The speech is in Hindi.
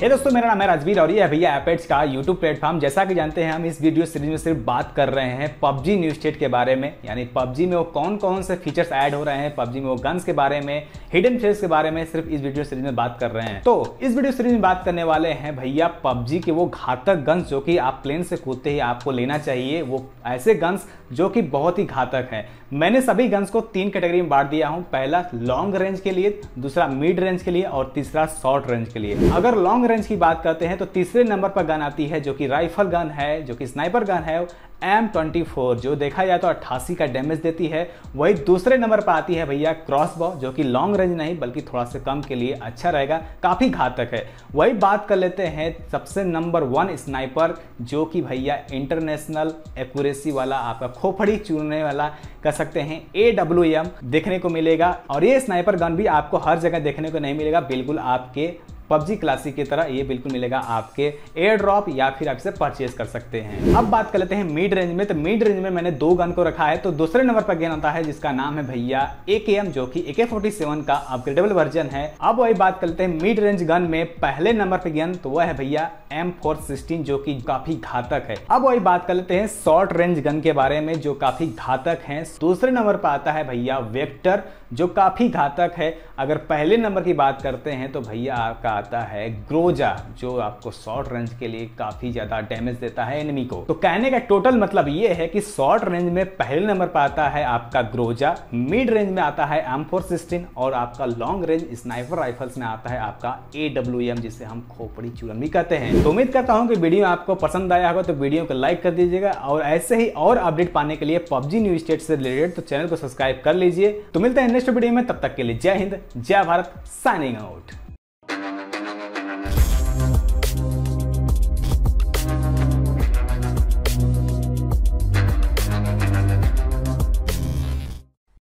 हे दोस्तों मेरा नाम है राजवीर और ये है भैया एपेट्स का यूट्यूब प्लेटफॉर्म जैसा कि जानते हैं हम इस वीडियो सीरीज में सिर्फ बात कर रहे हैं पबजी न्यूज स्टेट के बारे में यानी पबजी में वो कौन कौन से फीचर्स ऐड हो रहे हैं पबजी में वो गन्स के बारे में हिडन फेस के बारे में सिर्फ इस वीडियो सीरीज में बात कर रहे हैं तो इस वीडियो सीरीज में बात करने वाले हैं भैया पबजी के वो घातक गन्स जो कि आप प्लेन से कूदते ही आपको लेना चाहिए वो ऐसे गन्स जो कि बहुत ही घातक है मैंने सभी गन्स को तीन कैटेगरी में बांट दिया हूँ पहला लॉन्ग रेंज के लिए दूसरा मिड रेंज के लिए और तीसरा शॉर्ट रेंज के लिए अगर लॉन्ग लॉन्ग रेंज की बात करते हैं तो तीसरे नंबर पर गन आती है जो कि राइफल गन है जो कि स्नाइपर गन है एम ट्वेंटी फोर जो देखा जाए तो अट्ठासी का डैमेज देती है वही दूसरे नंबर पर आती है भैया क्रॉसबॉ जो कि लॉन्ग रेंज नहीं बल्कि थोड़ा से कम के लिए अच्छा रहेगा काफ़ी घातक है वही बात कर लेते हैं सबसे नंबर वन स्नाइपर जो कि भैया इंटरनेशनल एक्यूरेसी वाला आपका खोपड़ी चुनने वाला कह सकते हैं ए देखने को मिलेगा और ये स्नाइपर गन भी आपको हर जगह देखने को नहीं मिलेगा बिल्कुल आपके पबजी क्लासिक की तरह ये बिल्कुल मिलेगा आपके एयर ड्रॉप या फिर आप इसे परचेज कर सकते हैं अब बात कर लेते हैं मिड रेंज में तो मिड रेंज में मैंने दो गन को रखा है तो दूसरे नंबर पर गेन आता है जिसका नाम है भैया ए जो कि ए का अपग्रेडेबल वर्जन है अब वही बात करते हैं मिड रेंज गन में पहले नंबर पर गेन तो वह है भैया एम जो कि काफी घातक है अब वही बात कर लेते हैं शॉर्ट रेंज गन के बारे में जो काफी घातक है दूसरे नंबर पर आता है भैया वेक्टर जो काफी घातक है अगर पहले नंबर की बात करते हैं तो भैया आपका आता है ग्रोजा जो आपको शॉर्ट रेंज के लिए काफी ज्यादा डैमेज देता है एनिमी को तो कहने का टोटल मतलब ये है कि शॉर्ट रेंज में पहले नंबर पर आता है आपका ग्रोजा मिड रेंज में आता है एम फोर सिक्सटीन और आपका लॉन्ग रेंज स्नाइपर राइफल्स में आता है आपका ए डब्ल्यू एम जिसे हम खोपड़ी चूरन भी कहते हैं तो उम्मीद करता हूँ कि वीडियो आपको पसंद आया होगा तो वीडियो को लाइक कर दीजिएगा और ऐसे ही और अपडेट पाने के लिए पबजी न्यूज स्टेट से रिलेटेड तो चैनल को सब्सक्राइब कर लीजिए तो मिलते हैं नेक्स्ट वीडियो में तब तक के लिए जय हिंद जय भारत साइनिंग आउट